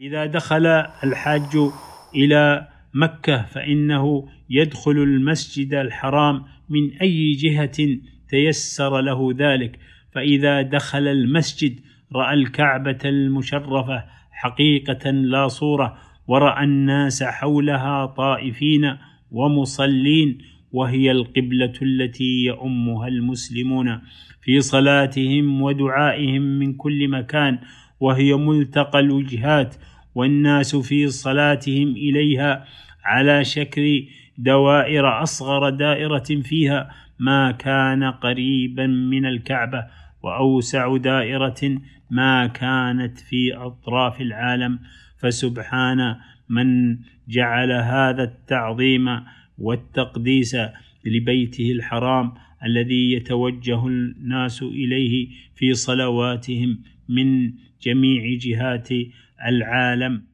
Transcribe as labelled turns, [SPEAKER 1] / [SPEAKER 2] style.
[SPEAKER 1] إذا دخل الحاج إلى مكة فإنه يدخل المسجد الحرام من أي جهة تيسر له ذلك فإذا دخل المسجد رأى الكعبة المشرفة حقيقة لا صورة ورأى الناس حولها طائفين ومصلين وهي القبلة التي يؤمها المسلمون في صلاتهم ودعائهم من كل مكان وهي ملتقى الوجهات والناس في صلاتهم اليها على شكل دوائر اصغر دائره فيها ما كان قريبا من الكعبه واوسع دائره ما كانت في اطراف العالم فسبحان من جعل هذا التعظيم والتقديس لبيته الحرام الذي يتوجه الناس اليه في صلواتهم من جميع جهات العالم